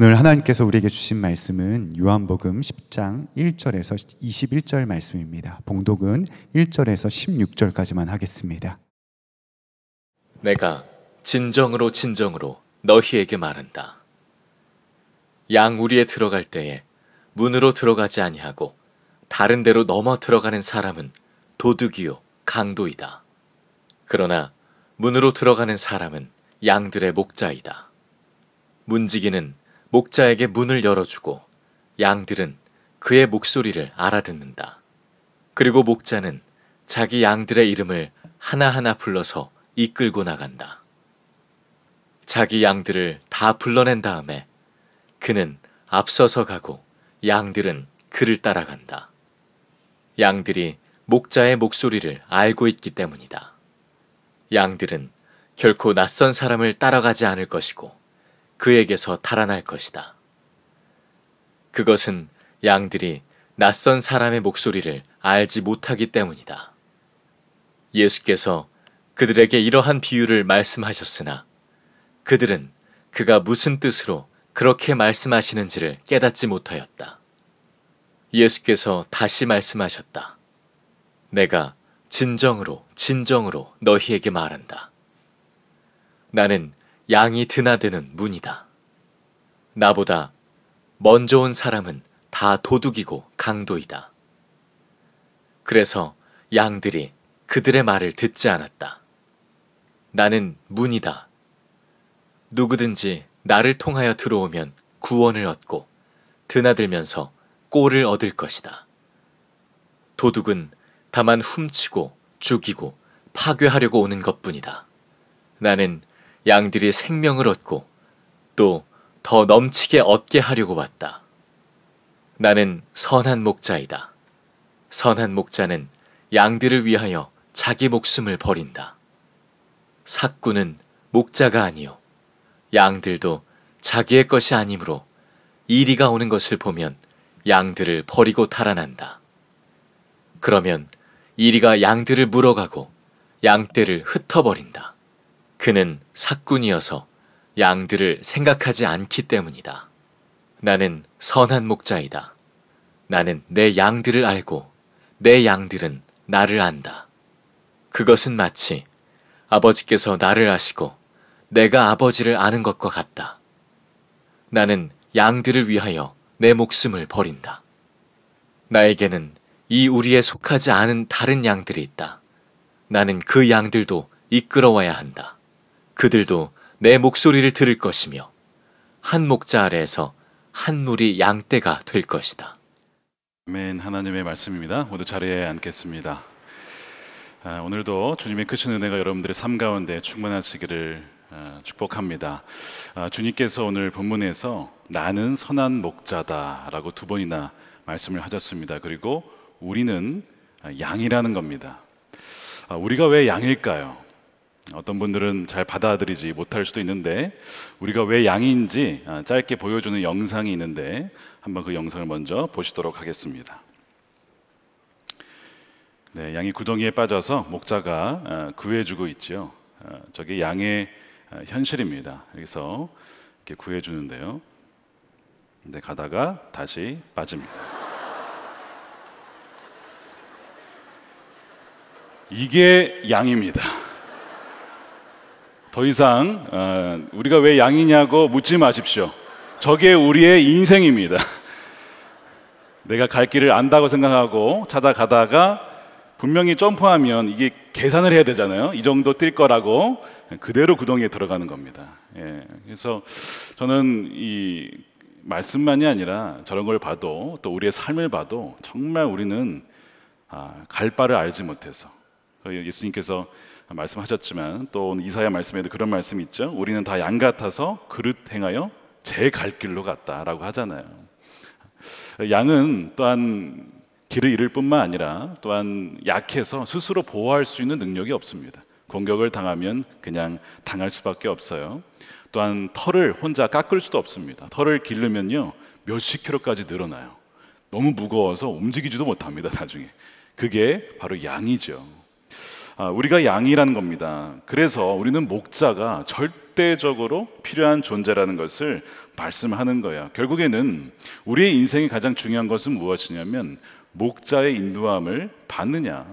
오늘 하나님께서 우리에게 주신 말씀은 요한복음 10장 1절에서 21절 말씀입니다. 봉독은 1절에서 16절까지만 하겠습니다. 내가 진정으로 진정으로 너희에게 말한다. 양 우리에 들어갈 때에 문으로 들어가지 아니하고 다른 데로 넘어 들어가는 사람은 도둑이요 강도이다. 그러나 문으로 들어가는 사람은 양들의 목자이다. 문지기는 목자에게 문을 열어주고 양들은 그의 목소리를 알아듣는다. 그리고 목자는 자기 양들의 이름을 하나하나 불러서 이끌고 나간다. 자기 양들을 다 불러낸 다음에 그는 앞서서 가고 양들은 그를 따라간다. 양들이 목자의 목소리를 알고 있기 때문이다. 양들은 결코 낯선 사람을 따라가지 않을 것이고 그에게서 달아날 것이다. 그것은 양들이 낯선 사람의 목소리를 알지 못하기 때문이다. 예수께서 그들에게 이러한 비유를 말씀하셨으나 그들은 그가 무슨 뜻으로 그렇게 말씀하시는지를 깨닫지 못하였다. 예수께서 다시 말씀하셨다. 내가 진정으로 진정으로 너희에게 말한다. 나는 양이 드나드는 문이다. 나보다 먼저 온 사람은 다 도둑이고 강도이다. 그래서 양들이 그들의 말을 듣지 않았다. 나는 문이다. 누구든지 나를 통하여 들어오면 구원을 얻고 드나들면서 꼴을 얻을 것이다. 도둑은 다만 훔치고 죽이고 파괴하려고 오는 것 뿐이다. 나는 양들이 생명을 얻고 또 더 넘치게 얻게 하려고 왔다. 나는 선한 목자이다. 선한 목자는 양들을 위하여 자기 목숨을 버린다. 사꾼은 목자가 아니요. 양들도 자기의 것이 아니므로 이리가 오는 것을 보면 양들을 버리고 달아난다. 그러면 이리가 양들을 물어가고 양떼를 흩어버린다. 그는 사꾼이어서 양들을 생각하지 않기 때문이다. 나는 선한 목자이다. 나는 내 양들을 알고 내 양들은 나를 안다. 그것은 마치 아버지께서 나를 아시고 내가 아버지를 아는 것과 같다. 나는 양들을 위하여 내 목숨을 버린다. 나에게는 이 우리에 속하지 않은 다른 양들이 있다. 나는 그 양들도 이끌어와야 한다. 그들도 내 목소리를 들을 것이며 한 목자 아래에서 한 무리 양떼가 될 것이다. 아멘 하나님의 말씀입니다. 모두 자리에 앉겠습니다. 아, 오늘도 주님의 크신 은혜가 여러분들의 삶 가운데 충만하시기를 아, 축복합니다. 아, 주님께서 오늘 본문에서 나는 선한 목자다라고 두 번이나 말씀을 하셨습니다. 그리고 우리는 양이라는 겁니다. 아, 우리가 왜 양일까요? 어떤 분들은 잘 받아들이지 못할 수도 있는데 우리가 왜 양인지 아, 짧게 보여주는 영상이 있는데 한번 그 영상을 먼저 보시도록 하겠습니다. 네, 양이 구덩이에 빠져서 목자가 아, 구해주고 있지요. 아, 저게 양의 현실입니다. 여기서 이렇게 구해주는데요. 근데 네, 가다가 다시 빠집니다. 이게 양입니다. 더 이상 어, 우리가 왜 양이냐고 묻지 마십시오. 저게 우리의 인생입니다. 내가 갈 길을 안다고 생각하고 찾아가다가 분명히 점프하면 이게 계산을 해야 되잖아요. 이 정도 뛸 거라고 그대로 구덩이에 들어가는 겁니다. 예. 그래서 저는 이 말씀만이 아니라 저런 걸 봐도 또 우리의 삶을 봐도 정말 우리는 아, 갈 바를 알지 못해서 그 예수님께서 말씀하셨지만 또 이사야 말씀에도 그런 말씀이 있죠. 우리는 다 양 같아서 그릇 행하여 제 갈 길로 갔다라고 하잖아요. 양은 또한 길을 잃을 뿐만 아니라 또한 약해서 스스로 보호할 수 있는 능력이 없습니다. 공격을 당하면 그냥 당할 수밖에 없어요. 또한 털을 혼자 깎을 수도 없습니다. 털을 기르면요 몇십 킬로까지 늘어나요. 너무 무거워서 움직이지도 못합니다. 나중에 그게 바로 양이죠. 아, 우리가 양이라는 겁니다. 그래서 우리는 목자가 절대적으로 필요한 존재라는 것을 말씀하는 거야. 결국에는 우리의 인생이 가장 중요한 것은 무엇이냐면 목자의 인도함을 받느냐.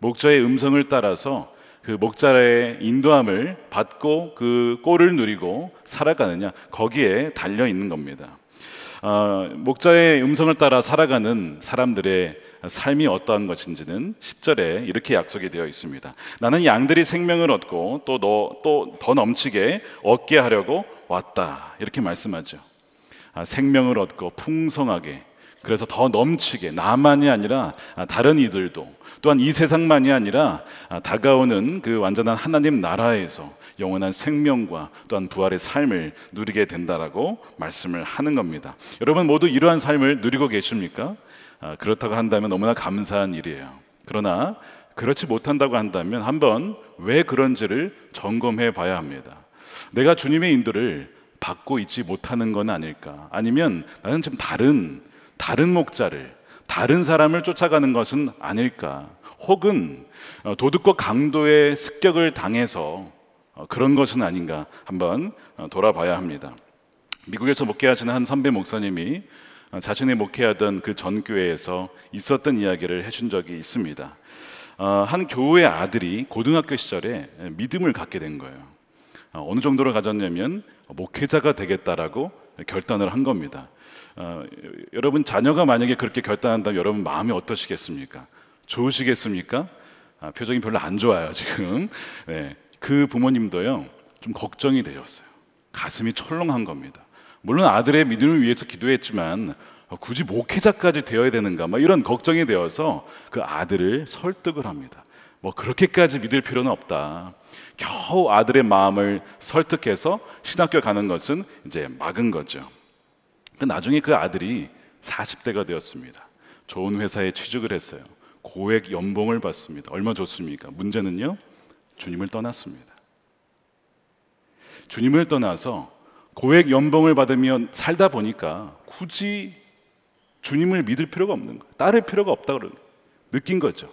목자의 음성을 따라서 그 목자의 인도함을 받고 그 꼴을 누리고 살아가느냐. 거기에 달려 있는 겁니다. 어, 목자의 음성을 따라 살아가는 사람들의 삶이 어떠한 것인지는 10절에 이렇게 약속이 되어 있습니다. 나는 양들이 생명을 얻고 또 너 또 더 넘치게 얻게 하려고 왔다. 이렇게 말씀하죠. 아, 생명을 얻고 풍성하게 그래서 더 넘치게 나만이 아니라 아, 다른 이들도 또한 이 세상만이 아니라 아, 다가오는 그 완전한 하나님 나라에서 영원한 생명과 또한 부활의 삶을 누리게 된다라고 말씀을 하는 겁니다. 여러분 모두 이러한 삶을 누리고 계십니까? 아, 그렇다고 한다면 너무나 감사한 일이에요. 그러나 그렇지 못한다고 한다면 한번 왜 그런지를 점검해 봐야 합니다. 내가 주님의 인도를 받고 있지 못하는 건 아닐까? 아니면 나는 좀 다른 다른 목자를, 다른 사람을 쫓아가는 것은 아닐까? 혹은 어, 도둑과 강도의 습격을 당해서 어, 그런 것은 아닌가 한번 어, 돌아봐야 합니다. 미국에서 목회하시는 한 선배 목사님이 자신의 목회하던 그 전교회에서 있었던 이야기를 해준 적이 있습니다. 한 교우의 아들이 고등학교 시절에 믿음을 갖게 된 거예요. 어느 정도로 가졌냐면 목회자가 되겠다라고 결단을 한 겁니다. 어, 여러분 자녀가 만약에 그렇게 결단한다면 여러분 마음이 어떠시겠습니까? 좋으시겠습니까? 아, 표정이 별로 안 좋아요 지금. 네, 그 부모님도요 좀 걱정이 되셨어요. 가슴이 철렁한 겁니다. 물론 아들의 믿음을 위해서 기도했지만 어, 굳이 목회자까지 되어야 되는가 막 이런 걱정이 되어서 그 아들을 설득을 합니다. 뭐 그렇게까지 믿을 필요는 없다. 겨우 아들의 마음을 설득해서 신학교 가는 것은 이제 막은 거죠. 그 나중에 그 아들이 40대가 되었습니다. 좋은 회사에 취직을 했어요. 고액 연봉을 받습니다. 얼마 좋습니까? 문제는요, 주님을 떠났습니다. 주님을 떠나서 고액 연봉을 받으면 살다 보니까 굳이 주님을 믿을 필요가 없는 거예요. 따를 필요가 없다 고 느낀 거죠.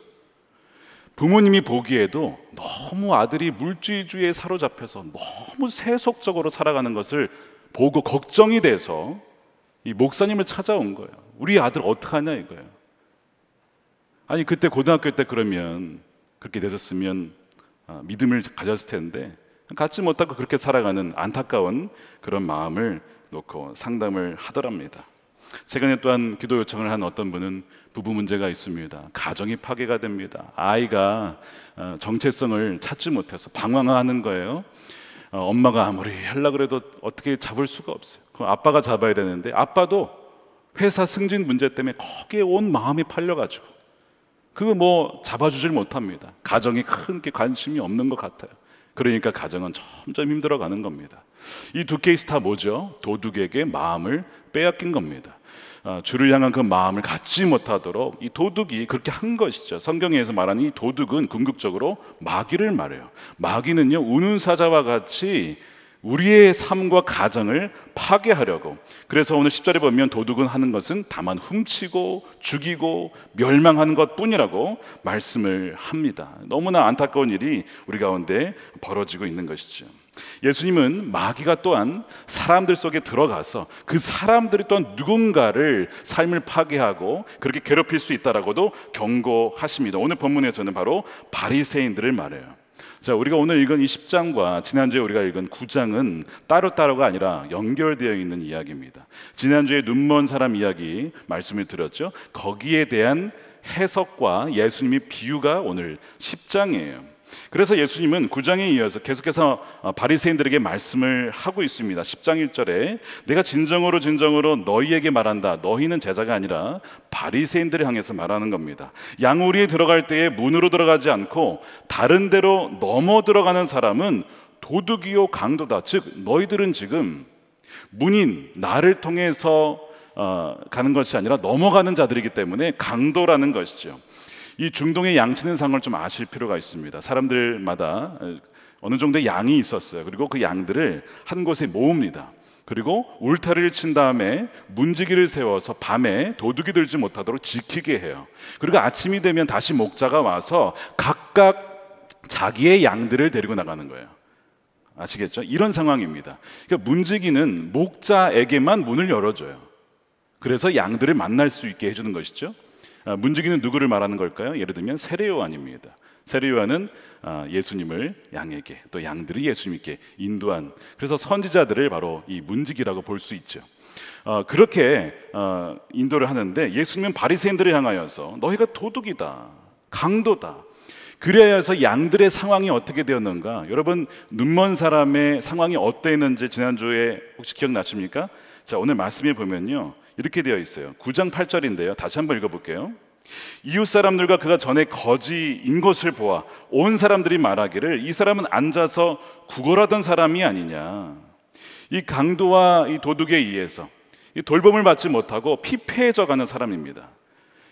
부모님이 보기에도 너무 아들이 물질주의에 사로잡혀서 너무 세속적으로 살아가는 것을 보고 걱정이 돼서 이 목사님을 찾아온 거예요. 우리 아들 어떡하냐 이거예요. 아니 그때 고등학교 때 그러면 그렇게 되셨으면 아, 믿음을 가졌을 텐데 갖지 못하고 그렇게 살아가는 안타까운 그런 마음을 놓고 상담을 하더랍니다. 최근에 또한 기도 요청을 한 어떤 분은 부부 문제가 있습니다. 가정이 파괴가 됩니다. 아이가 어, 정체성을 찾지 못해서 방황하는 거예요. 어, 엄마가 아무리 하려 그래도 어떻게 잡을 수가 없어요. 그 아빠가 잡아야 되는데 아빠도 회사 승진 문제 때문에 거기에 온 마음이 팔려가지고 그거 뭐 잡아주질 못합니다. 가정에 큰 관심이 없는 것 같아요. 그러니까 가정은 점점 힘들어가는 겁니다. 이 두 케이스 다 뭐죠? 도둑에게 마음을 빼앗긴 겁니다. 어, 주를 향한 그 마음을 갖지 못하도록 이 도둑이 그렇게 한 것이죠. 성경에서 말하는 이 도둑은 궁극적으로 마귀를 말해요. 마귀는요 우는 사자와 같이 우리의 삶과 가정을 파괴하려고. 그래서 오늘 10절에 보면 도둑은 하는 것은 다만 훔치고 죽이고 멸망하는 것 뿐이라고 말씀을 합니다. 너무나 안타까운 일이 우리 가운데 벌어지고 있는 것이죠. 예수님은 마귀가 또한 사람들 속에 들어가서 그 사람들이 또한 누군가를 삶을 파괴하고 그렇게 괴롭힐 수 있다라고도 경고하십니다. 오늘 본문에서는 바로 바리새인들을 말해요. 자, 우리가 오늘 읽은 이 10장과 지난주에 우리가 읽은 9장은 따로따로가 아니라 연결되어 있는 이야기입니다. 지난주에 눈먼 사람 이야기 말씀을 드렸죠. 거기에 대한 해석과 예수님의 비유가 오늘 10장이에요. 그래서 예수님은 9장에 이어서 계속해서 어, 바리새인들에게 말씀을 하고 있습니다. 10장 1절에 내가 진정으로 진정으로 너희에게 말한다. 너희는 제자가 아니라 바리새인들을 향해서 말하는 겁니다. 양우리에 들어갈 때에 문으로 들어가지 않고 다른 데로 넘어 들어가는 사람은 도둑이요 강도다. 즉 너희들은 지금 문인 나를 통해서 어, 가는 것이 아니라 넘어가는 자들이기 때문에 강도라는 것이죠. 이 중동의 양치는 상을 좀 아실 필요가 있습니다. 사람들마다 어느 정도 양이 있었어요. 그리고 그 양들을 한 곳에 모읍니다. 그리고 울타리를 친 다음에 문지기를 세워서 밤에 도둑이 들지 못하도록 지키게 해요. 그리고 아침이 되면 다시 목자가 와서 각각 자기의 양들을 데리고 나가는 거예요. 아시겠죠? 이런 상황입니다. 그러니까 문지기는 목자에게만 문을 열어줘요. 그래서 양들을 만날 수 있게 해주는 것이죠. 아, 문지기는 누구를 말하는 걸까요? 예를 들면 세례요한입니다. 세례요한은 아, 예수님을 양에게 또 양들이 예수님께 인도한 그래서 선지자들을 바로 이 문지기라고 볼 수 있죠. 아, 그렇게 인도를 하는데 예수님은 바리새인들을 향하여서 너희가 도둑이다, 강도다. 그래서 양들의 상황이 어떻게 되었는가? 여러분 눈먼 사람의 상황이 어땠는지 지난주에 혹시 기억나십니까? 자 오늘 말씀해 보면요 이렇게 되어 있어요. 9장 8절인데요. 다시 한번 읽어볼게요. 이웃 사람들과 그가 전에 거지인 것을 보아 온 사람들이 말하기를 이 사람은 앉아서 구걸하던 사람이 아니냐. 이 강도와 이 도둑에 의해서 이 돌봄을 받지 못하고 피폐해져 가는 사람입니다.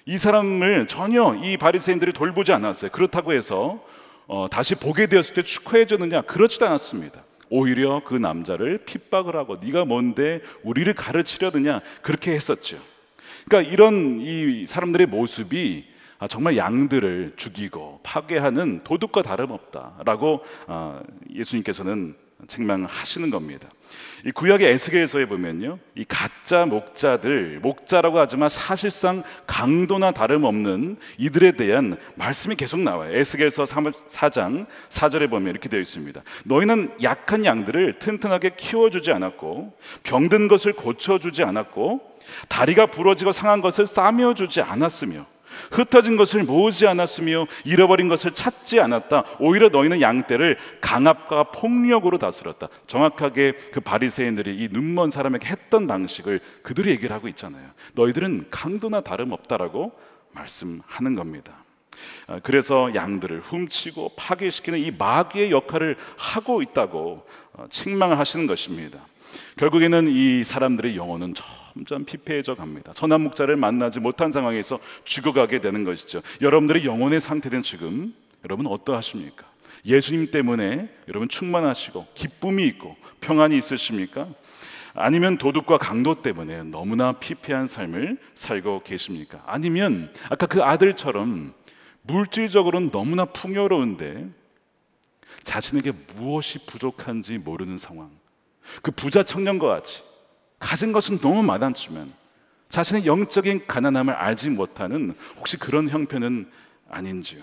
이 사람을 전혀 이 바리새인들이 돌보지 않았어요. 그렇다고 해서 어, 다시 보게 되었을 때 축하해 주느냐 그렇지도 않았습니다. 오히려 그 남자를 핍박을 하고 네가 뭔데 우리를 가르치려느냐 그렇게 했었죠. 그러니까 이런 이 사람들의 모습이 아, 정말 양들을 죽이고 파괴하는 도둑과 다름없다라고 아, 예수님께서는 책망하시는 겁니다. 이 구약의 에스겔서에 보면요. 이 가짜 목자들, 목자라고 하지만 사실상 강도나 다름없는 이들에 대한 말씀이 계속 나와요. 에스겔서 4장 4절에 보면 이렇게 되어 있습니다. 너희는 약한 양들을 튼튼하게 키워 주지 않았고 병든 것을 고쳐 주지 않았고 다리가 부러지고 상한 것을 싸매 주지 않았으며 흩어진 것을 모으지 않았으며 잃어버린 것을 찾지 않았다. 오히려 너희는 양떼를 강압과 폭력으로 다스렸다. 정확하게 그 바리새인들이 이 눈먼 사람에게 했던 방식을 그들이 얘기를 하고 있잖아요. 너희들은 강도나 다름없다라고 말씀하는 겁니다. 아, 그래서 양들을 훔치고 파괴시키는 이 마귀의 역할을 하고 있다고 어, 책망을 하시는 것입니다. 결국에는 이 사람들의 영혼은 저 점점 피폐해져 갑니다. 선한 목자를 만나지 못한 상황에서 죽어가게 되는 것이죠. 여러분들의 영혼의 상태는 지금 여러분 어떠하십니까? 예수님 때문에 여러분 충만하시고 기쁨이 있고 평안이 있으십니까? 아니면 도둑과 강도 때문에 너무나 피폐한 삶을 살고 계십니까? 아니면 아까 그 아들처럼 물질적으로는 너무나 풍요로운데 자신에게 무엇이 부족한지 모르는 상황. 그 부자 청년과 같이 가진 것은 너무 많았지만 자신의 영적인 가난함을 알지 못하는 혹시 그런 형편은 아닌지요.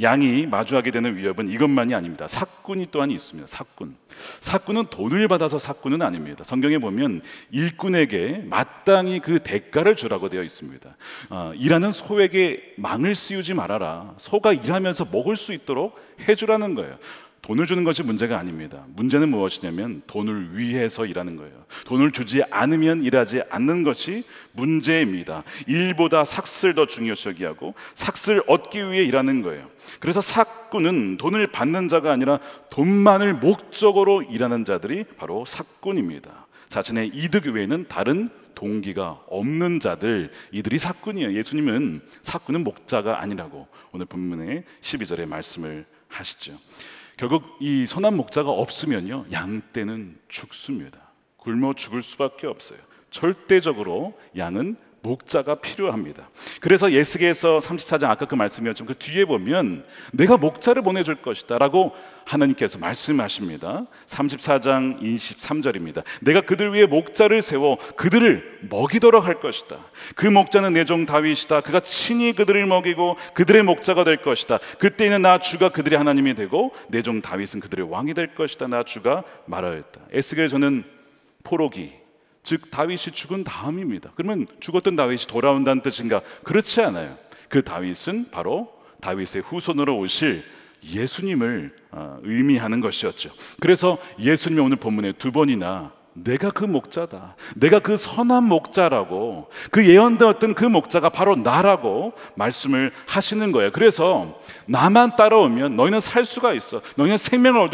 양이 마주하게 되는 위협은 이것만이 아닙니다. 사꾼이 또한 있습니다. 사꾼. 사꾼은 돈을 받아서 사꾼은 아닙니다. 성경에 보면 일꾼에게 마땅히 그 대가를 주라고 되어 있습니다. 어, 일하는 소에게 망을 씌우지 말아라. 소가 일하면서 먹을 수 있도록 해주라는 거예요. 돈을 주는 것이 문제가 아닙니다. 문제는 무엇이냐면 돈을 위해서 일하는 거예요. 돈을 주지 않으면 일하지 않는 것이 문제입니다. 일보다 삭슬 더 중요시 하고 삭슬 얻기 위해 일하는 거예요. 그래서 삭군은 돈을 받는 자가 아니라 돈만을 목적으로 일하는 자들이 바로 삭군입니다. 자신의 이득 외에는 다른 동기가 없는 자들 이들이 사꾼이에요. 예수님은 사꾼은 목자가 아니라고 오늘 본문의 12절에 말씀을 하시죠. 결국 이 선한 목자가 없으면요, 양 떼는 죽습니다. 굶어 죽을 수밖에 없어요. 절대적으로 양은 목자가 필요합니다. 그래서 예스기에서 34장 아까 그 말씀이었지만 그 뒤에 보면 내가 목자를 보내줄 것이다라고 하나님께서 말씀하십니다. 34장 23절입니다. 내가 그들 위에 목자를 세워 그들을 먹이도록 할 것이다. 그 목자는 내 종 다윗이다. 그가 친히 그들을 먹이고 그들의 목자가 될 것이다. 그때는 나 주가 그들의 하나님이 되고 내 종 다윗은 그들의 왕이 될 것이다. 나 주가 말하였다. 에스겔 저는 포로기 즉 다윗이 죽은 다음입니다. 그러면 죽었던 다윗이 돌아온다는 뜻인가? 그렇지 않아요. 그 다윗은 바로 다윗의 후손으로 오실 예수님을 어, 의미하는 것이었죠. 그래서 예수님이 오늘 본문에 두 번이나 내가 그 목자다. 내가 그 선한 목자라고 그 예언되었던 그 목자가 바로 나라고 말씀을 하시는 거예요. 그래서 나만 따라오면 너희는 살 수가 있어. 너희는 생명을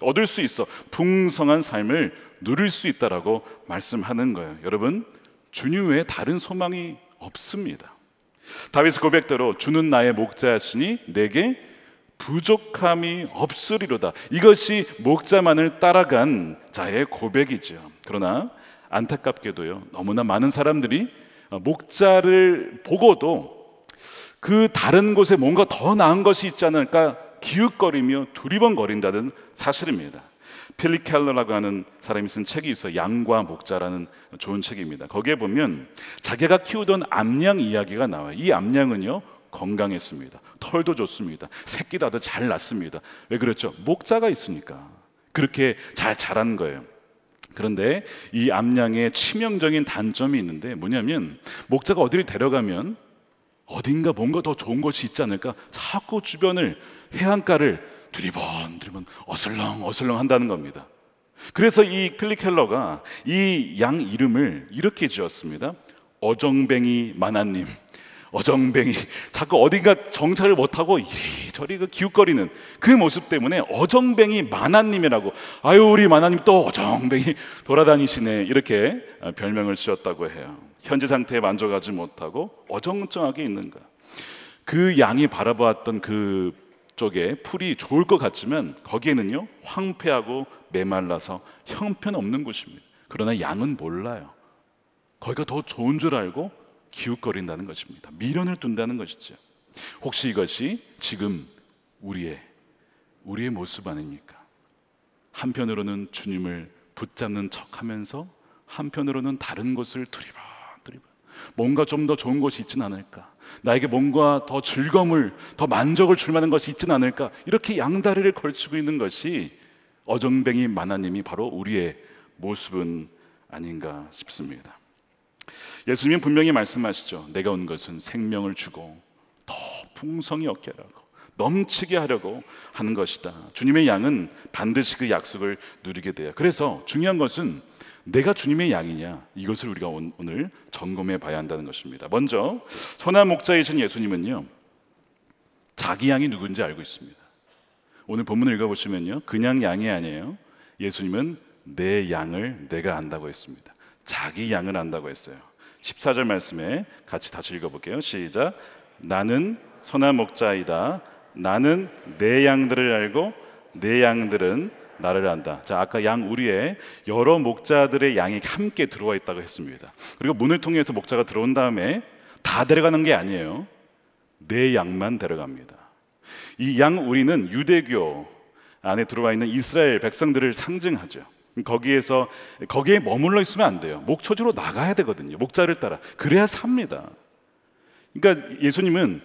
얻을 수 있어. 풍성한 삶을 누릴 수 있다라고 말씀하는 거예요. 여러분, 주님 외에 다른 소망이 없습니다. 다윗의 고백대로 주는 나의 목자였으니 내게 부족함이 없으리로다. 이것이 목자만을 따라간 자의 고백이죠. 그러나 안타깝게도요. 너무나 많은 사람들이 어, 목자를 보고도 그 다른 곳에 뭔가 더 나은 것이 있지 않을까 기웃거리며 두리번거린다는 사실입니다. 필리 켈러라고 하는 사람이 쓴 책이 있어 양과 목자라는 좋은 책입니다. 거기에 보면 자기가 키우던 암양 이야기가 나와요. 이 암양은요 건강했습니다. 털도 좋습니다. 새끼 다도 잘 났습니다. 왜 그렇죠? 목자가 있으니까 그렇게 잘 자란 거예요. 그런데 이 암양의 치명적인 단점이 있는데 뭐냐면 목자가 어디를 데려가면 어딘가 뭔가 더 좋은 것이 있지 않을까 자꾸 주변을 해안가를 두리번 두리번 어슬렁 어슬렁 한다는 겁니다. 그래서 이 필리켈러가 이 양 이름을 이렇게 지었습니다. 어정뱅이 만화님. 어정뱅이 자꾸 어딘가 정찰을 못하고 이리저리 그 기웃거리는 그 모습 때문에 어정뱅이 만화님이라고 아유 우리 만화님 또 어정뱅이 돌아다니시네 이렇게 별명을 지었다고 해요 현재 상태에 만족하지 못하고 어정쩡하게 있는가 그 양이 바라보았던 그 쪽에 풀이 좋을 것 같지만 거기에는요 황폐하고 메말라서 형편없는 곳입니다. 그러나 양은 몰라요. 거기가 더 좋은 줄 알고 기웃거린다는 것입니다. 미련을 둔다는 것이죠. 혹시 이것이 지금 우리의 우리의 모습 아닙니까? 한편으로는 주님을 붙잡는 척하면서 한편으로는 다른 곳을 두리바 뭔가 좀 더 좋은 것이 있진 않을까? 나에게 뭔가 더 즐거움을, 더 만족을 줄 만한 것이 있진 않을까? 이렇게 양다리를 걸치고 있는 것이 어정뱅이 만화님이 바로 우리의 모습은 아닌가 싶습니다. 예수님 분명히 말씀하시죠. 내가 온 것은 생명을 주고 더 풍성히 얻게 하고 넘치게 하려고 하는 것이다. 주님의 양은 반드시 그 약속을 누리게 돼요. 그래서 중요한 것은 내가 주님의 양이냐 이것을 우리가 오늘 점검해 봐야 한다는 것입니다. 먼저 선한 목자이신 예수님은요 자기 양이 누군지 알고 있습니다. 오늘 본문을 읽어보시면요 그냥 양이 아니에요. 예수님은 내 양을 내가 안다고 했습니다. 자기 양을 안다고 했어요. 14절 말씀에 같이 다시 읽어볼게요. 시작. 나는 선한 목자이다. 나는 내 양들을 알고 내 양들은 나를 라 안다. 자, 아까 양 우리에 여러 목자들의 양이 함께 들어와 있다고 했습니다. 그리고 문을 통해서 목자가 들어온 다음에 다 데려가는 게 아니에요. 내 양만 데려갑니다. 이 양 우리는 유대교 안에 들어와 있는 이스라엘 백성들을 상징하죠. 거기에서 거기에 머물러 있으면 안 돼요. 목초지로 나가야 되거든요. 목자를 따라 그래야 삽니다. 그러니까 예수님은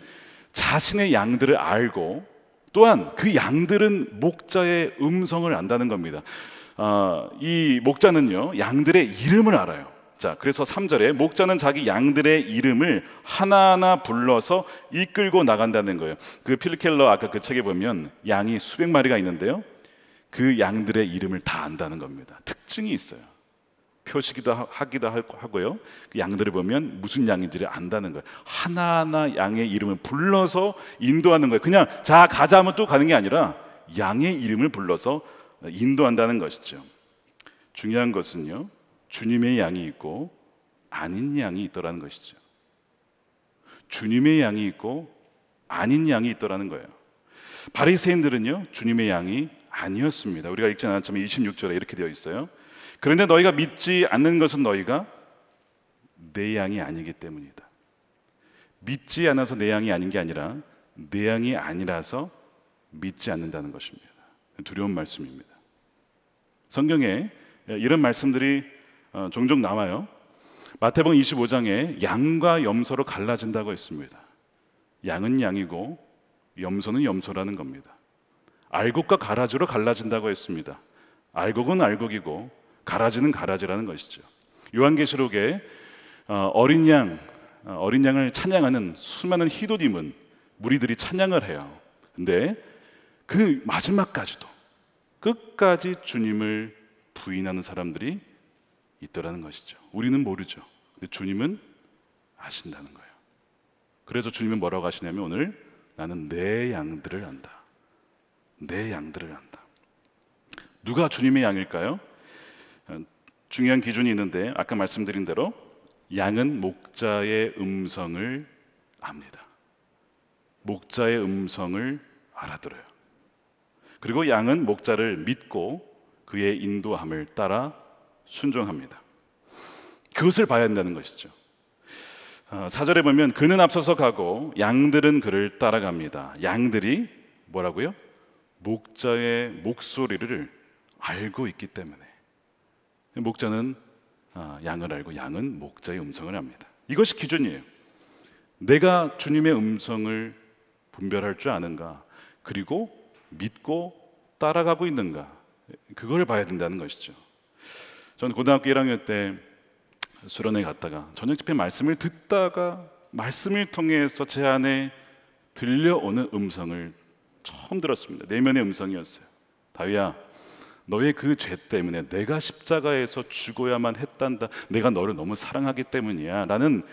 자신의 양들을 알고 또한 그 양들은 목자의 음성을 안다는 겁니다. 아, 이 목자는요, 양들의 이름을 알아요. 자, 그래서 3절에 목자는 자기 양들의 이름을 하나하나 불러서 이끌고 나간다는 거예요. 그 필켈러 아까 그 책에 보면 양이 수백 마리가 있는데요. 그 양들의 이름을 다 안다는 겁니다. 특징이 있어요. 표시기도 하기도 하고요. 그 양들을 보면 무슨 양인지를 안다는 거예요. 하나하나 양의 이름을 불러서 인도하는 거예요. 그냥 자 가자 하면 또 가는 게 아니라 양의 이름을 불러서 인도한다는 것이죠. 중요한 것은요. 주님의 양이 있고 아닌 양이 있더라는 것이죠. 주님의 양이 있고 아닌 양이 있더라는 거예요. 바리새인들은요. 주님의 양이 아니었습니다. 우리가 읽지 않았지만 26절에 이렇게 되어 있어요. 그런데 너희가 믿지 않는 것은 너희가 내 양이 아니기 때문이다. 믿지 않아서 내 양이 아닌 게 아니라 내 양이 아니라서 믿지 않는다는 것입니다. 두려운 말씀입니다. 성경에 이런 말씀들이 어, 종종 나와요. 마태복음 25장에 양과 염소로 갈라진다고 했습니다. 양은 양이고 염소는 염소라는 겁니다. 알곡과 가라지로 갈라진다고 했습니다. 알곡은 알곡이고 가라지는 가라지라는 것이죠. 요한계시록에 어, 어린 양, 어, 어린 양을 찬양하는 수많은 히도디문 무리들이 찬양을 해요. 근데 그 마지막까지도 끝까지 주님을 부인하는 사람들이 있더라는 것이죠. 우리는 모르죠. 근데 주님은 아신다는 거예요. 그래서 주님은 뭐라고 하시냐면 오늘 나는 내 양들을 안다. 내 양들을 안다. 누가 주님의 양일까요? 중요한 기준이 있는데 아까 말씀드린 대로 양은 목자의 음성을 압니다. 목자의 음성을 알아들어요. 그리고 양은 목자를 믿고 그의 인도함을 따라 순종합니다. 그것을 봐야 한다는 것이죠. 어, 사절에 보면 그는 앞서서 가고 양들은 그를 따라갑니다. 양들이 뭐라고요? 목자의 목소리를 알고 있기 때문에. 목자는 아, 양을 알고 양은 목자의 음성을 압니다. 이것이 기준이에요. 내가 주님의 음성을 분별할 줄 아는가, 그리고 믿고 따라가고 있는가, 그걸 봐야 된다는 것이죠. 저는 고등학교 1학년 때 수련회 갔다가 저녁 집회 말씀을 듣다가 말씀을 통해서 제 안에 들려오는 음성을 처음 들었습니다. 내면의 음성이었어요. 다윗야, 너의 그 죄 때문에 내가 십자가에서 죽어야만 했단다. 내가 너를 너무 사랑하기 때문이야. 라는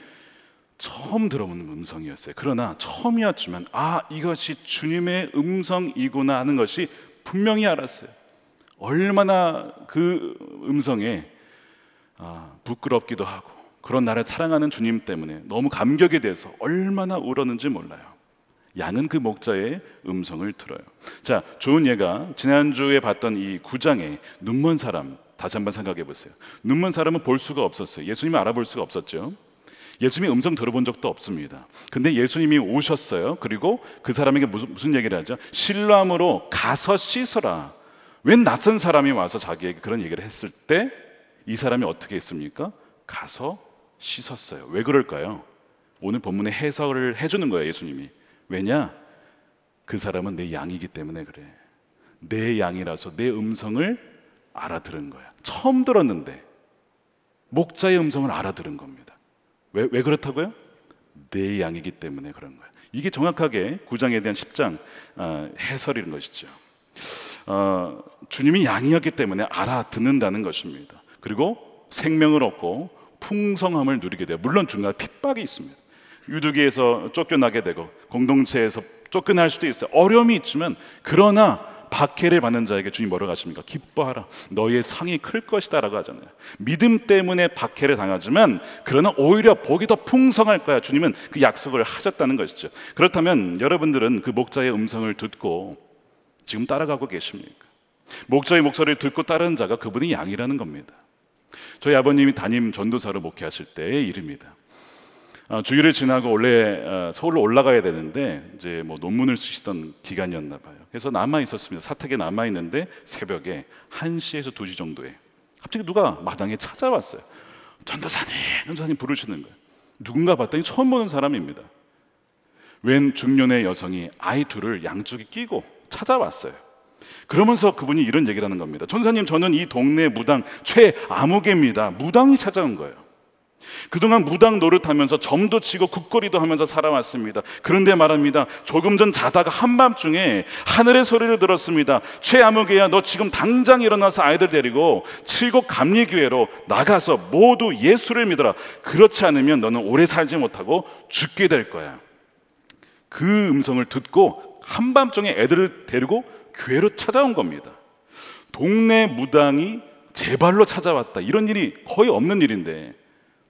처음 들어보 음성이었어요. 그러나 처음이었지만 아, 이것이 주님의 음성이구나 하는 것이 분명히 알았어요. 얼마나 그 음성에 아, 부끄럽기도 하고 그런 나를 사랑하는 주님 때문에 너무 감격이 돼서 얼마나 울었는지 몰라요. 양은 그 목자의 음성을 들어요. 자, 좋은 예가 지난주에 봤던 이 구장의 눈먼 사람 다시 한번 생각해 보세요. 눈먼 사람은 볼 수가 없었어요. 예수님을 알아볼 수가 없었죠. 예수님이 음성 들어본 적도 없습니다. 근데 예수님이 오셨어요. 그리고 그 사람에게 무슨, 무슨 얘기를 하죠? 신람으로 가서 씻어라. 웬 낯선 사람이 와서 자기에게 그런 얘기를 했을 때 이 사람이 어떻게 했습니까? 가서 씻었어요. 왜 그럴까요? 오늘 본문의 해설을 해주는 거예요, 예수님이. 왜냐? 그 사람은 내 양이기 때문에 그래. 내 양이라서 내 음성을 알아들은 거야. 처음 들었는데 목자의 음성을 알아들은 겁니다. 왜, 왜 그렇다고요? 내 양이기 때문에 그런 거야. 이게 정확하게 구장에 대한 10장 어, 아, 해설인 것이죠. 어, 주님이 양이었기 때문에 알아듣는다는 것입니다. 그리고 생명을 얻고 풍성함을 누리게 돼요. 물론 중간에 핍박이 있습니다. 유두기에서 쫓겨나게 되고 공동체에서 쫓겨날 수도 있어요. 어려움이 있지만 그러나 박해를 받는 자에게 주님 뭐라고 하십니까? 기뻐하라. 너의 상이 클 것이다라고 하잖아요. 믿음 때문에 박해를 당하지만 그러나 오히려 복이 더 풍성할 거야. 주님은 그 약속을 하셨다는 것이죠. 그렇다면 여러분들은 그 목자의 음성을 듣고 지금 따라가고 계십니까? 목자의 목소리를 듣고 따르는 자가 그분이 양이라는 겁니다. 저희 아버님이 담임 전도사로 목회하실 때의 일입니다. 어, 주일을 지나고 원래 어, 서울로 올라가야 되는데 이제 뭐 논문을 쓰시던 기간이었나 봐요. 그래서 남아 있었습니다. 사택에 남아 있는데 새벽에 1시에서 2시 정도에 갑자기 누가 마당에 찾아왔어요. 전도사님, 전도사님 부르시는 거예요. 누군가 봤더니 처음 보는 사람입니다. 웬 중년의 여성이 아이 둘을 양쪽에 끼고 찾아왔어요. 그러면서 그분이 이런 얘기를 하는 겁니다. 전사님, 저는 이 동네 무당 최아무개입니다. 무당이 찾아온 거예요. 그동안 무당 노릇하면서 점도 치고 국거리도 하면서 살아왔습니다. 그런데 말합니다. 조금 전 자다가 한밤중에 하늘의 소리를 들었습니다. 최암흑이야너 지금 당장 일어나서 아이들 데리고 칠곡 감리교회로 나가서 모두 예수를 믿어라. 그렇지 않으면 너는 오래 살지 못하고 죽게 될 거야. 그 음성을 듣고 한밤중에 애들을 데리고 교회로 찾아온 겁니다. 동네 무당이 제발로 찾아왔다. 이런 일이 거의 없는 일인데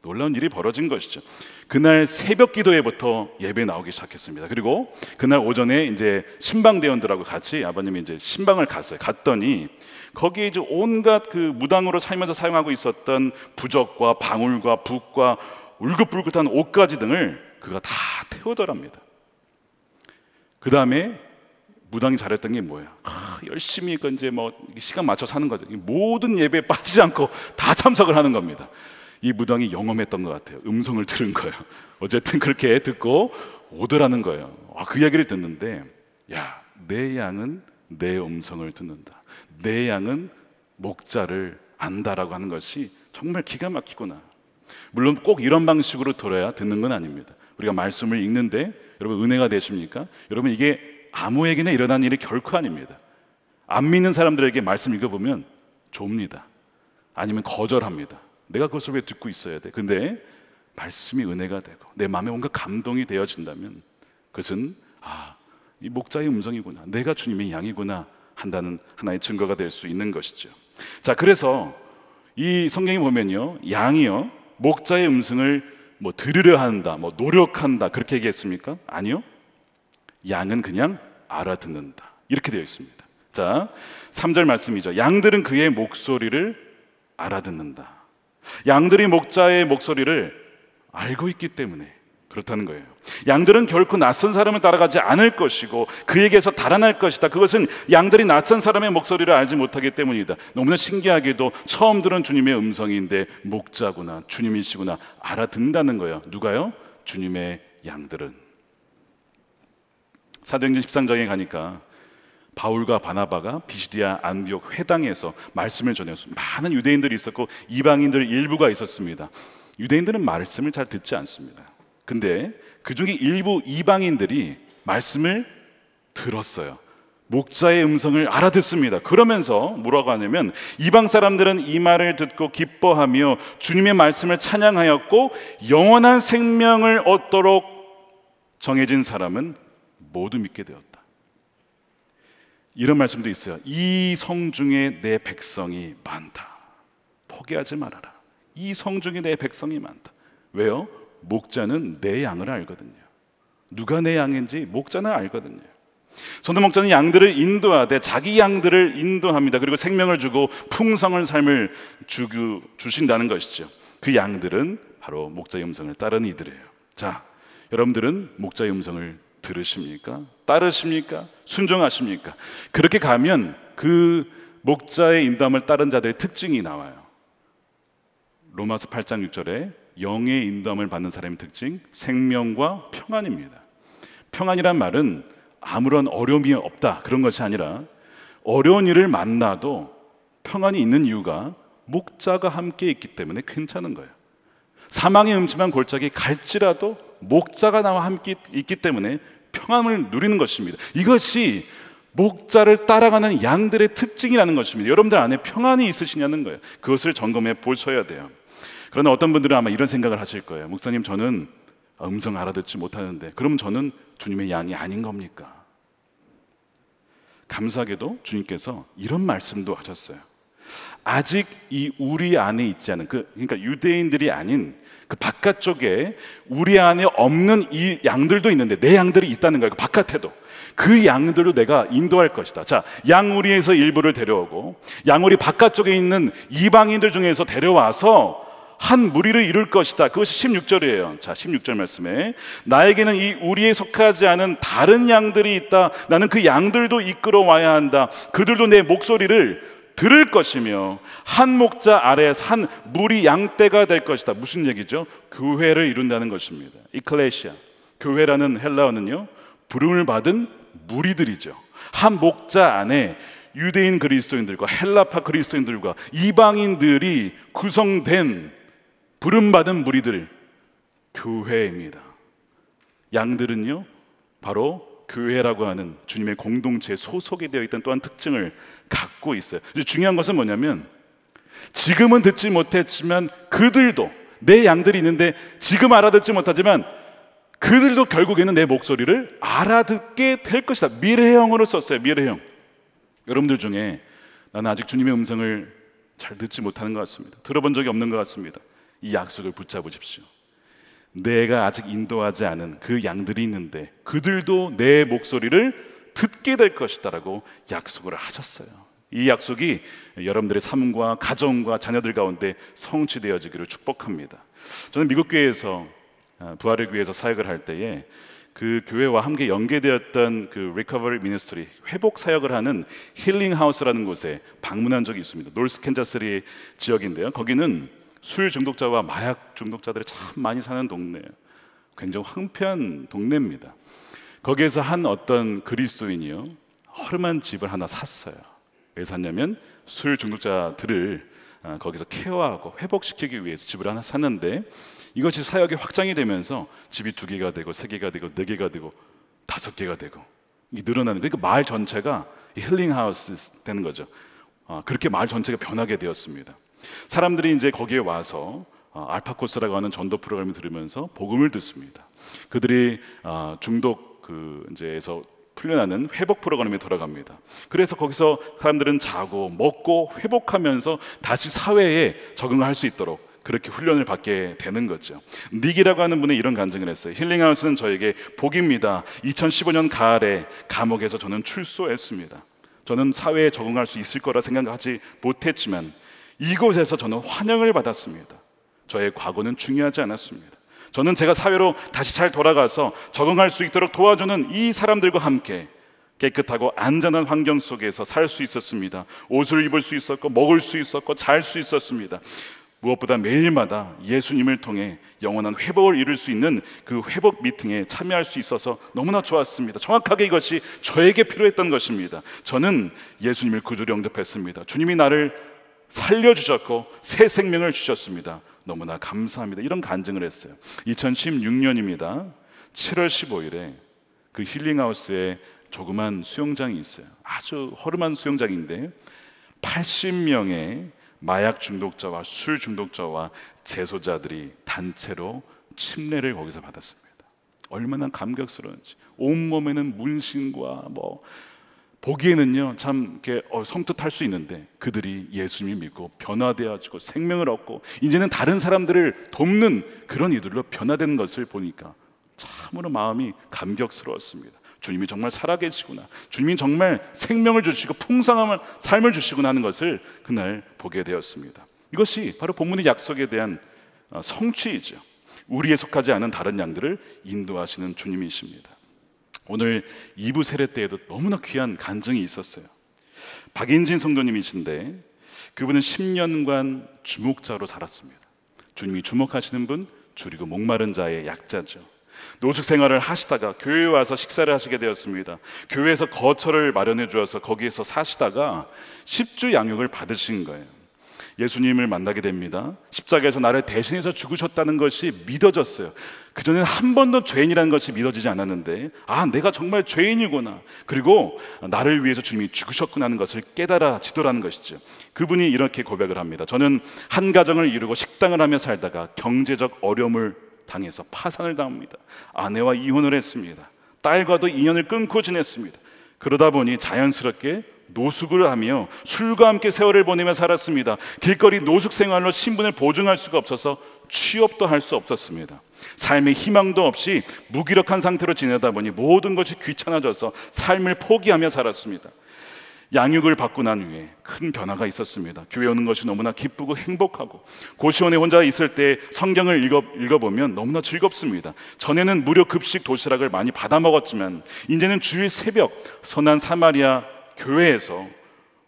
놀라운 일이 벌어진 것이죠. 그날 새벽 기도회부터 예배 나오기 시작했습니다. 그리고 그날 오전에 이제 신방 대원들하고 같이 아버님이 이제 신방을 갔어요. 갔더니 거기에 이제 온갖 그 무당으로 살면서 사용하고 있었던 부적과 방울과 북과 울긋불긋한 옷가지 등을 그가 다 태우더랍니다. 그 다음에 무당이 잘했던 게 뭐예요? 아, 열심히 그 이제 뭐 시간 맞춰 사는 거죠. 모든 예배에 빠지지 않고 다 참석을 하는 겁니다. 이 무당이 영험했던 것 같아요. 음성을 들은 거예요. 어쨌든 그렇게 듣고 오더라는 거예요. 아, 그 이야기를 듣는데, 야, 내 양은 내 음성을 듣는다. 내 양은 목자를 안다라고 하는 것이 정말 기가 막히구나. 물론 꼭 이런 방식으로 들어야 듣는 건 아닙니다. 우리가 말씀을 읽는데 여러분 은혜가 되십니까? 여러분 이게 아무에게나 일어난 일이 결코 아닙니다. 안 믿는 사람들에게 말씀 읽어보면 좁니다. 아니면 거절합니다. 내가 그것을 왜 듣고 있어야 돼? 근데 말씀이 은혜가 되고 내 마음에 뭔가 감동이 되어진다면 그것은 아, 이 목자의 음성이구나. 내가 주님의 양이구나 한다는 하나의 증거가 될 수 있는 것이죠. 자, 그래서 이 성경에 보면요. 양이요. 목자의 음성을 뭐 들으려 한다, 뭐 노력한다 그렇게 얘기했습니까? 아니요. 양은 그냥 알아듣는다. 이렇게 되어 있습니다. 자, 3절 말씀이죠. 양들은 그의 목소리를 알아듣는다. 양들이 목자의 목소리를 알고 있기 때문에 그렇다는 거예요. 양들은 결코 낯선 사람을 따라가지 않을 것이고 그에게서 달아날 것이다. 그것은 양들이 낯선 사람의 목소리를 알지 못하기 때문이다. 너무나 신기하게도 처음 들은 주님의 음성인데 목자구나, 주님이시구나 알아듣는다는 거예요. 누가요? 주님의 양들은. 사도행전 13장에 가니까 바울과 바나바가 비시디아 안디옥 회당에서 말씀을 전했습니다. 많은 유대인들이 있었고 이방인들 일부가 있었습니다. 유대인들은 말씀을 잘 듣지 않습니다. 근데 그 중에 일부 이방인들이 말씀을 들었어요. 목자의 음성을 알아듣습니다. 그러면서 뭐라고 하냐면 이방 사람들은 이 말을 듣고 기뻐하며 주님의 말씀을 찬양하였고 영원한 생명을 얻도록 정해진 사람은 모두 믿게 되었다. 이런 말씀도 있어요. 이 성 중에 내 백성이 많다. 포기하지 말아라. 이 성 중에 내 백성이 많다. 왜요? 목자는 내 양을 알거든요. 누가 내 양인지 목자는 알거든요. 선두 목자는 양들을 인도하되 자기 양들을 인도합니다. 그리고 생명을 주고 풍성한 삶을 주 주신다는 것이죠. 그 양들은 바로 목자의 음성을 따른 이들이에요. 자, 여러분들은 목자의 음성을 들으십니까? 따르십니까? 순종하십니까? 그렇게 가면 그 목자의 인담을 따른 자들의 특징이 나와요. 로마서 8장 6절에 영의 인담을 받는 사람의 특징, 생명과 평안입니다. 평안이란 말은 아무런 어려움이 없다 그런 것이 아니라 어려운 일을 만나도 평안이 있는 이유가 목자가 함께 있기 때문에 괜찮은 거예요. 사망의 음침한 골짜기 갈지라도 목자가 나와 함께 있기 때문에 평안을 누리는 것입니다. 이것이 목자를 따라가는 양들의 특징이라는 것입니다. 여러분들 안에 평안이 있으시냐는 거예요. 그것을 점검해 보셔야 돼요. 그런데 어떤 분들은 아마 이런 생각을 하실 거예요. 목사님, 저는 아, 음성 알아듣지 못하는데, 그럼 저는 주님의 양이 아닌 겁니까? 감사하게도 주님께서 이런 말씀도 하셨어요. 아직 이 우리 안에 있지 않은, 그, 그러니까 유대인들이 아닌 그 바깥쪽에 우리 안에 없는 이 양들도 있는데 내 양들이 있다는 거예요. 그 바깥에도. 그 양들로 내가 인도할 것이다. 자, 양우리에서 일부를 데려오고 양우리 바깥쪽에 있는 이방인들 중에서 데려와서 한 무리를 이룰 것이다. 그것이 16절이에요. 자, 16절 말씀에 나에게는 이 우리에 속하지 않은 다른 양들이 있다. 나는 그 양들도 이끌어 와야 한다. 그들도 내 목소리를 들을 것이며 한 목자 아래 에한 물이 양떼가 될 것이다. 무슨 얘기죠? 교회를 이룬다는 것입니다. 이클레시아. 교회라는 헬라어는요. 부름을 받은 무리들이죠. 한 목자 안에 유대인 그리스도인들과 헬라파 그리스도인들과 이방인들이 구성된 부름 받은 무리들 교회입니다. 양들은요. 바로 교회라고 하는 주님의 공동체 소속이 되어 있던 또한 특징을 갖고 있어요. 중요한 것은 뭐냐면 지금은 듣지 못했지만 그들도 내 양들이 있는데 지금 알아듣지 못하지만 그들도 결국에는 내 목소리를 알아듣게 될 것이다. 미래형으로 썼어요. 미래형. 여러분들 중에 나는 아직 주님의 음성을 잘 듣지 못하는 것 같습니다. 들어본 적이 없는 것 같습니다. 이 약속을 붙잡으십시오. 내가 아직 인도하지 않은 그 양들이 있는데 그들도 내 목소리를 듣게 될 것이다라고 약속을 하셨어요. 이 약속이 여러분들의 삶과 가정과 자녀들 가운데 성취되어지기를 축복합니다. 저는 미국 교회에서 아, 부활의 교회에서 사역을 할 때에 그 교회와 함께 연계되었던 그 리커버리 미니스트리 회복 사역을 하는 힐링 하우스라는 곳에 방문한 적이 있습니다. 노스 캔자스리 지역인데요. 거기는 술 중독자와 마약 중독자들이 참 많이 사는 동네예요. 굉장히 황폐한 동네입니다. 거기에서 한 어떤 그리스도인이요 허름한 집을 하나 샀어요. 왜 샀냐면 술 중독자들을 아, 거기서 케어하고 회복시키기 위해서 집을 하나 샀는데 이것이 사역이 확장이 되면서 집이 두 개가 되고 세 개가 되고 네 개가 되고 다섯 개가 되고 늘어나는 그러니까 마을 전체가 힐링 하우스 되는 거죠. 아, 그렇게 마을 전체가 변하게 되었습니다. 사람들이 이제 거기에 와서 아, 알파코스라고 하는 전도 프로그램을 들으면서 복음을 듣습니다. 그들이 중독 그 이제에서 풀려나는 회복 프로그램에 돌아갑니다 그래서 거기서 사람들은 자고 먹고 회복하면서 다시 사회에 적응할 수 있도록 그렇게 훈련을 받게 되는 거죠. 닉이라고 하는 분이 이런 간증을 했어요. 힐링하우스는 저에게 복입니다. 2015년 가을에 감옥에서 저는 출소했습니다. 저는 사회에 적응할 수 있을 거라 생각하지 못했지만 이곳에서 저는 환영을 받았습니다. 저의 과거는 중요하지 않았습니다. 저는 제가 사회로 다시 잘 돌아가서 적응할 수 있도록 도와주는 이 사람들과 함께 깨끗하고 안전한 환경 속에서 살 수 있었습니다. 옷을 입을 수 있었고, 먹을 수 있었고, 잘 수 있었습니다. 무엇보다 매일마다 예수님을 통해 영원한 회복을 이룰 수 있는 그 회복 미팅에 참여할 수 있어서 너무나 좋았습니다. 정확하게 이것이 저에게 필요했던 것입니다. 저는 예수님을 구주로 영접했습니다. 주님이 나를 살려주셨고 새 생명을 주셨습니다. 너무나 감사합니다. 이런 간증을 했어요. 2016년입니다. 7월 15일에 그 힐링하우스에 조그만 수영장이 있어요. 아주 허름한 수영장인데 80명의 마약 중독자와 술 중독자와 재소자들이 단체로 침례를 거기서 받았습니다. 얼마나 감격스러운지 온몸에는 문신과 뭐 보기에는요 참 이렇게 어, 섬뜩할 수 있는데 그들이 예수님 믿고 변화되어지고 생명을 얻고 이제는 다른 사람들을 돕는 그런 이들로 변화된 것을 보니까 참으로 마음이 감격스러웠습니다. 주님이 정말 살아계시구나. 주님이 정말 생명을 주시고 풍성함을 삶을 주시구나 하는 것을 그날 보게 되었습니다. 이것이 바로 본문의 약속에 대한 어, 성취이죠. 우리에 속하지 않은 다른 양들을 인도하시는 주님이십니다. 오늘 2부 세례 때에도 너무나 귀한 간증이 있었어요. 박인진 성도님이신데 그분은 10년간 주목자로 살았습니다. 주님이 주목하시는 분, 줄이고 목마른 자의 약자죠. 노숙 생활을 하시다가 교회에 와서 식사를 하시게 되었습니다. 교회에서 거처를 마련해 주어서 거기에서 사시다가 십주 양육을 받으신 거예요. 예수님을 만나게 됩니다. 십자가에서 나를 대신해서 죽으셨다는 것이 믿어졌어요. 그전에는 한 번도 죄인이라는 것이 믿어지지 않았는데, 아, 내가 정말 죄인이구나. 그리고 나를 위해서 주님이 죽으셨구나 하는 것을 깨달아지더라는 것이죠. 그분이 이렇게 고백을 합니다. 저는 한 가정을 이루고 식당을 하며 살다가 경제적 어려움을 당해서 파산을 당합니다. 아내와 이혼을 했습니다. 딸과도 인연을 끊고 지냈습니다. 그러다 보니 자연스럽게 노숙을 하며 술과 함께 세월을 보내며 살았습니다. 길거리 노숙 생활로 신분을 보증할 수가 없어서 취업도 할 수 없었습니다. 삶의 희망도 없이 무기력한 상태로 지내다 보니 모든 것이 귀찮아져서 삶을 포기하며 살았습니다. 양육을 받고 난 후에 큰 변화가 있었습니다. 교회 오는 것이 너무나 기쁘고 행복하고 고시원에 혼자 있을 때 성경을 읽어, 읽어보면 너무나 즐겁습니다. 전에는 무료 급식 도시락을 많이 받아 먹었지만 이제는 주일 새벽 선한 사마리아 교회에서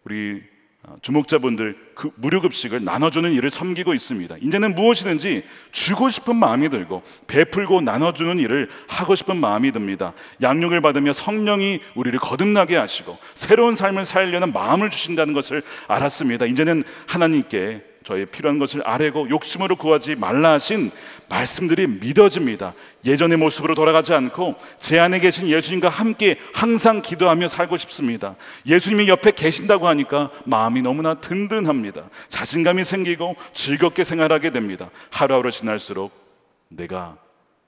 우리 어, 주목자분들 그 무료급식을 나눠주는 일을 섬기고 있습니다. 이제는 무엇이든지 주고 싶은 마음이 들고 베풀고 나눠주는 일을 하고 싶은 마음이 듭니다. 양육을 받으며 성령이 우리를 거듭나게 하시고 새로운 삶을 살려는 마음을 주신다는 것을 알았습니다. 이제는 하나님께 저희 필요한 것을 아뢰고 욕심으로 구하지 말라 하신 말씀들이 믿어집니다. 예전의 모습으로 돌아가지 않고 제 안에 계신 예수님과 함께 항상 기도하며 살고 싶습니다. 예수님이 옆에 계신다고 하니까 마음이 너무나 든든합니다. 자신감이 생기고 즐겁게 생활하게 됩니다. 하루하루 지날수록 내가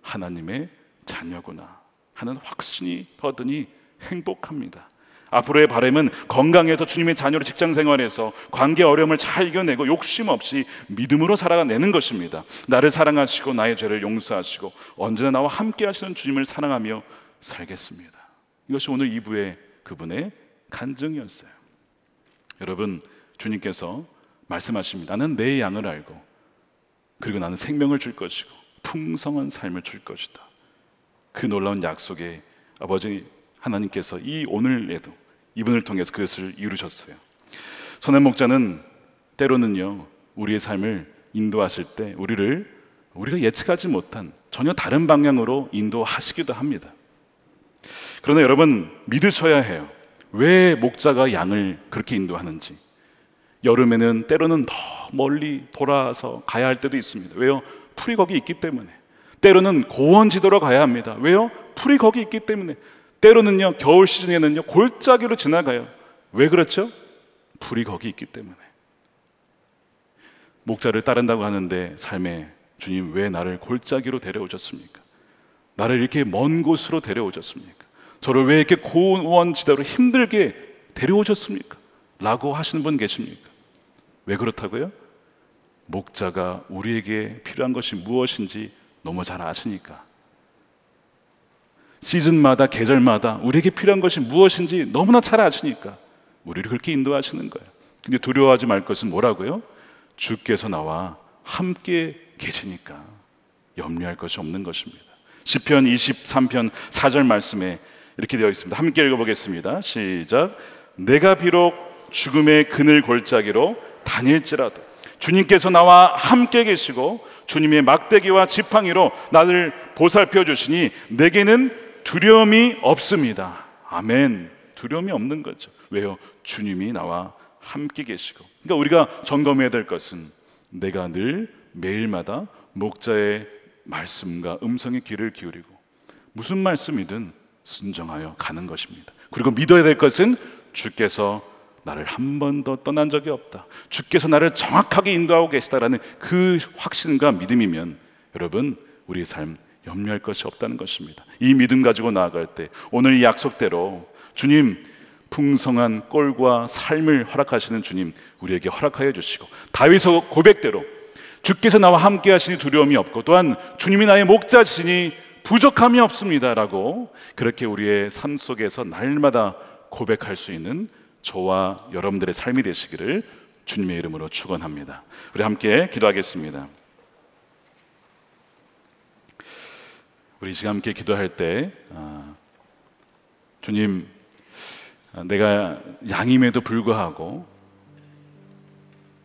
하나님의 자녀구나 하는 확신이 더더니 행복합니다. 앞으로의 바램은 건강에서 주님의 자녀로 직장 생활에서 관계 어려움을 잘 이겨내고 욕심 없이 믿음으로 살아내는 것입니다. 나를 사랑하시고 나의 죄를 용서하시고 언제나 나와 함께 하시는 주님을 사랑하며 살겠습니다. 이것이 오늘 2부의 그분의 간증이었어요. 여러분, 주님께서 말씀하십니다. 나는 내 양을 알고 그리고 나는 생명을 줄 것이고 풍성한 삶을 줄 것이다. 그 놀라운 약속에 아버지 하나님께서 이 오늘에도 이분을 통해서 그것을 이루셨어요. 선한 목자는 때로는요, 우리의 삶을 인도하실 때 우리를 우리가 예측하지 못한 전혀 다른 방향으로 인도하시기도 합니다. 그러나 여러분 믿으셔야 해요. 왜 목자가 양을 그렇게 인도하는지. 여름에는 때로는 더 멀리 돌아서 가야 할 때도 있습니다. 왜요? 풀이 거기 있기 때문에. 때로는 고원 지도로 가야 합니다. 왜요? 풀이 거기 있기 때문에. 때로는요, 겨울 시즌에는요, 골짜기로 지나가요. 왜 그렇죠? 불이 거기 있기 때문에. 목자를 따른다고 하는데 삶에 주님 왜 나를 골짜기로 데려오셨습니까? 나를 이렇게 먼 곳으로 데려오셨습니까? 저를 왜 이렇게 고온 원지대로 힘들게 데려오셨습니까? 라고 하시는 분 계십니까? 왜 그렇다고요? 목자가 우리에게 필요한 것이 무엇인지 너무 잘 아시니까 시즌마다 계절마다 우리에게 필요한 것이 무엇인지 너무나 잘 아시니까 우리를 그렇게 인도하시는 거예요. 근데 두려워하지 말 것은 뭐라고요? 주께서 나와 함께 계시니까 염려할 것이 없는 것입니다. 시편 23편 4절 말씀에 이렇게 되어 있습니다. 함께 읽어 보겠습니다. 시작. 내가 비록 죽음의 그늘 골짜기로 다닐지라도 주님께서 나와 함께 계시고 주님의 막대기와 지팡이로 나를 보살펴 주시니 내게는 두려움이 없습니다. 아멘. 두려움이 없는 거죠. 왜요? 주님이 나와 함께 계시고. 그러니까 우리가 점검해야 될 것은 내가 늘 매일마다 목자의 말씀과 음성의 귀를 기울이고 무슨 말씀이든 순종하여 가는 것입니다. 그리고 믿어야 될 것은 주께서 나를 한 번도 떠난 적이 없다. 주께서 나를 정확하게 인도하고 계시다라는 그 확신과 믿음이면 여러분 우리의 삶 염려할 것이 없다는 것입니다. 이 믿음 가지고 나아갈 때 오늘 약속대로 주님 풍성한 꼴과 삶을 허락하시는 주님 우리에게 허락하여 주시고 다윗의 고백대로 주께서 나와 함께 하시니 두려움이 없고 또한 주님이 나의 목자시니 부족함이 없습니다라고 그렇게 우리의 삶 속에서 날마다 고백할 수 있는 저와 여러분들의 삶이 되시기를 주님의 이름으로 축원합니다. 우리 함께 기도하겠습니다. 우리 시간 함께 기도할 때 아, 주님 아, 내가 양임에도 불구하고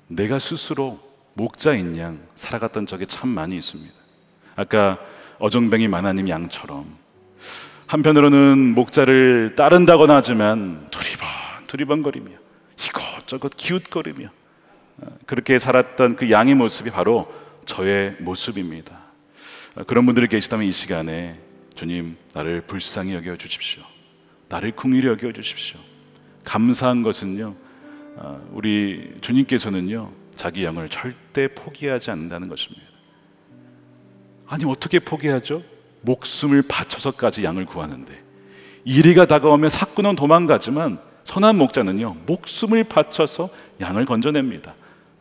내가 스스로 목자인 양 살아갔던 적이 참 많이 있습니다. 아까 어정뱅이 만화님 양처럼 한편으로는 목자를 따른다거나 하지만 두리번 두리번거리며 이것저것 기웃거리며 아, 그렇게 살았던 그 양의 모습이 바로 저의 모습입니다. 그런 분들이 계시다면 이 시간에 주님 나를 불쌍히 여겨 주십시오. 나를 궁일히 여겨 주십시오. 감사한 것은요. 아, 우리 주님께서는요. 자기 영을 절대 포기하지 않는다는 것입니다. 아니 어떻게 포기하죠? 목숨을 바쳐서까지 양을 구하는데 이리가 다가오면 사꾼은 도망가지만 선한 목자는요 목숨을 바쳐서 양을 건져냅니다.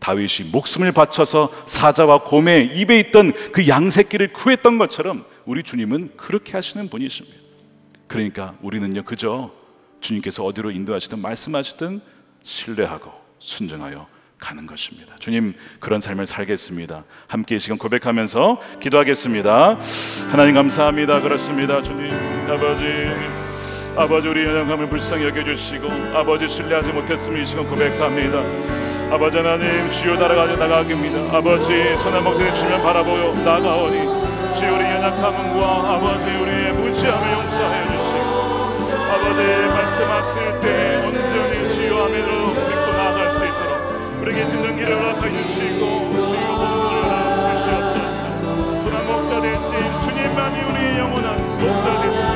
다윗이 목숨을 바쳐서 사자와 곰에 입에 있던 그 양새끼를 구했던 것처럼 우리 주님은 그렇게 하시는 분이십니다. 그러니까 우리는요 그저 주님께서 어디로 인도하시든 말씀하시든 신뢰하고 순종하여 가는 것입니다. 주님 그런 삶을 살겠습니다. 함께 시간 고백하면서 기도하겠습니다. 하나님 감사합니다. 그렇습니다. 주님 아버지. 아버지 우리 연약함을 불쌍히 여겨주시고 아버지 신뢰하지 못했음이 이 시간 고백합니다 아버지 하나님 주여 따라가려 나가깁니다 아버지 선한 목소리 주면 바라보여 나가오니 주여 우리 연약함과 아버지 우리의 무지함을 용서해 주시고 아버지 말씀하실 때 온전히 지요함으 믿고 나아갈 수 있도록 우리에게 듣는 길을 허락해 주시고 주여 보호를 주시옵소서 선한 목자 대신 주님만이 우리의 영원한 목자 대신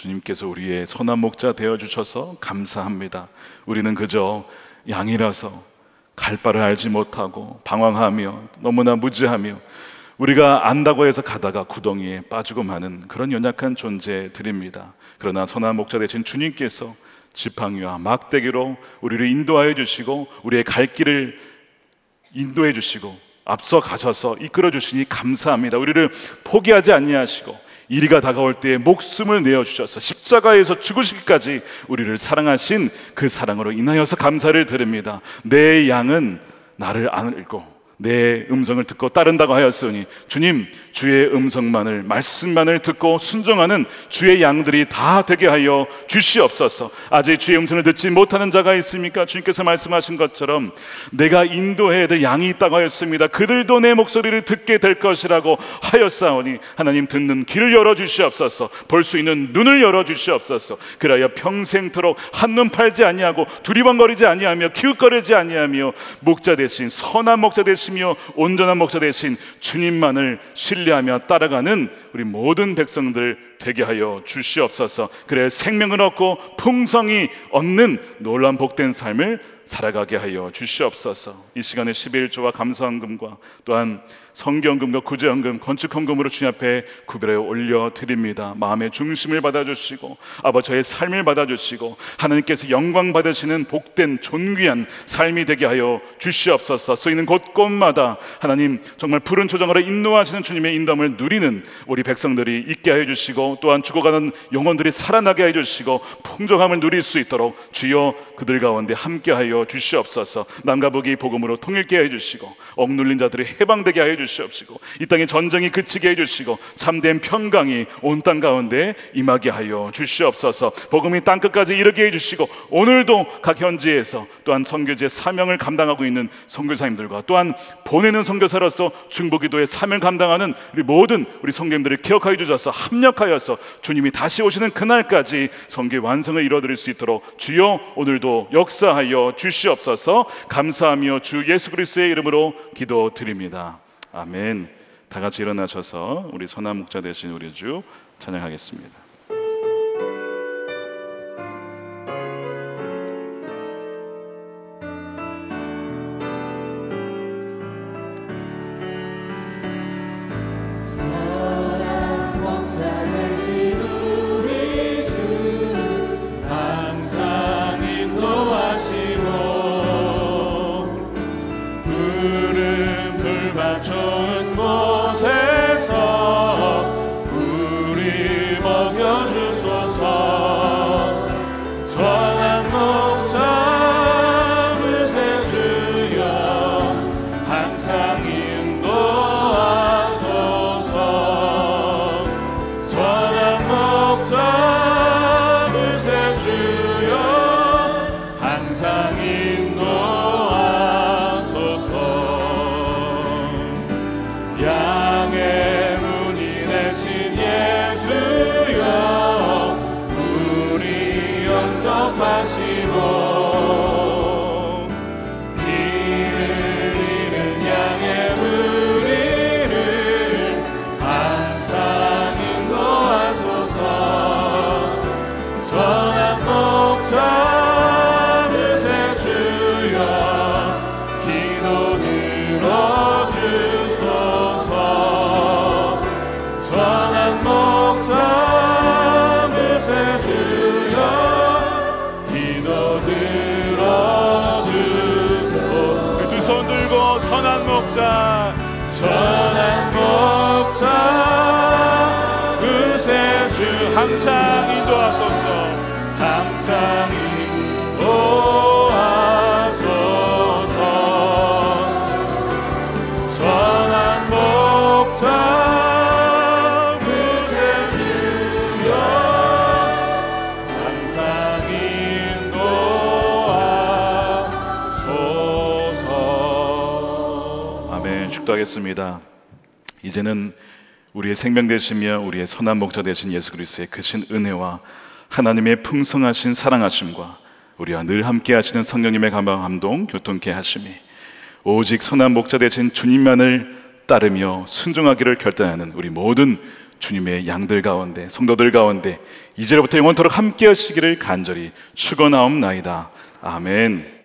주님께서 우리의 선한 목자 되어 주셔서 감사합니다. 우리는 그저 양이라서 갈 바를 알지 못하고 방황하며 너무나 무지하며 우리가 안다고 해서 가다가 구덩이에 빠지고 마는 그런 연약한 존재들입니다. 그러나 선한 목자 대신 주님께서 지팡이와 막대기로 우리를 인도하여 주시고 우리의 갈 길을 인도해 주시고 앞서 가셔서 이끌어 주시니 감사합니다. 우리를 포기하지 아니하시고 이리가 다가올 때에 목숨을 내어주셔서 십자가에서 죽으시기까지 우리를 사랑하신 그 사랑으로 인하여서 감사를 드립니다. 내 양은 나를 안 읽고 내 음성을 듣고 따른다고 하였으니 주님 주의 음성만을 말씀만을 듣고 순종하는 주의 양들이 다 되게 하여 주시옵소서. 아직 주의 음성을 듣지 못하는 자가 있습니까? 주님께서 말씀하신 것처럼 내가 인도해야 될 양이 있다고 하였습니다. 그들도 내 목소리를 듣게 될 것이라고 하였사오니 하나님 듣는 길을 열어 주시옵소서. 볼 수 있는 눈을 열어 주시옵소서. 그러야 평생토록 한눈 팔지 아니하고 두리번거리지 아니하며 기웃거리지 아니하며 목자 대신 선한 목자 되시며 온전한 목자 대신 주님만을 신뢰 신뢰하며 따라가는 우리 모든 백성들 되게 하여 주시옵소서. 그래 생명을 얻고 풍성이 얻는 놀란 복된 삶을 살아가게 하여 주시옵소서. 이 시간에 11조와 감사헌금과 또한 성경금과 구제헌금, 건축헌금으로 주님 앞에 구별하여 올려드립니다. 마음의 중심을 받아주시고, 아버 저의 삶을 받아주시고, 하나님께서 영광 받으시는 복된 존귀한 삶이 되게 하여 주시옵소서. 쓰이는 곳곳마다 하나님 정말 푸른 초장으로 인도하시는 주님의 인담을 누리는 우리 백성들이 있게 하여 주시고, 또한 죽어가는 영혼들이 살아나게 하여 주시고, 풍족함을 누릴 수 있도록 주여 그들 가운데 함께하여 주시옵소서. 남과 북이 복음으로 통일케 하여 주시고, 억눌린 자들이 해방되게 하여 주시옵시고 이 땅에 전쟁이 그치게 해주시고 참된 평강이 온 땅 가운데 임하게 하여 주시옵소서 복음이 땅 끝까지 이르게 해주시고 오늘도 각 현지에서 또한 선교제 사명을 감당하고 있는 선교사님들과 또한 보내는 선교사로서 중보기도의 사명을 감당하는 우리 모든 우리 성교님들을 기억하여 주셔서 합력하여서 주님이 다시 오시는 그날까지 성교 완성을 이뤄드릴 수 있도록 주여 오늘도 역사하여 주시옵소서 감사하며 주 예수 그리스의 이름으로 기도드립니다. 아멘. 다 같이 일어나셔서 우리 선한 목자 되신 우리 주 찬양하겠습니다. 선한 구세주 항상 인도하소서 항상 되었습니다. 이제는 우리의 생명 되시며 우리의 선한 목자 되신 예수 그리스도의 크신 은혜와 하나님의 풍성하신 사랑하심과 우리와 늘 함께 하시는 성령님의 감방 함동 교통케 하심이 오직 선한 목자 되신 주님만을 따르며 순종하기를 결단하는 우리 모든 주님의 양들 가운데 성도들 가운데 이제로부터 영원토록 함께 하시기를 간절히 축원하옵나이다. 아멘.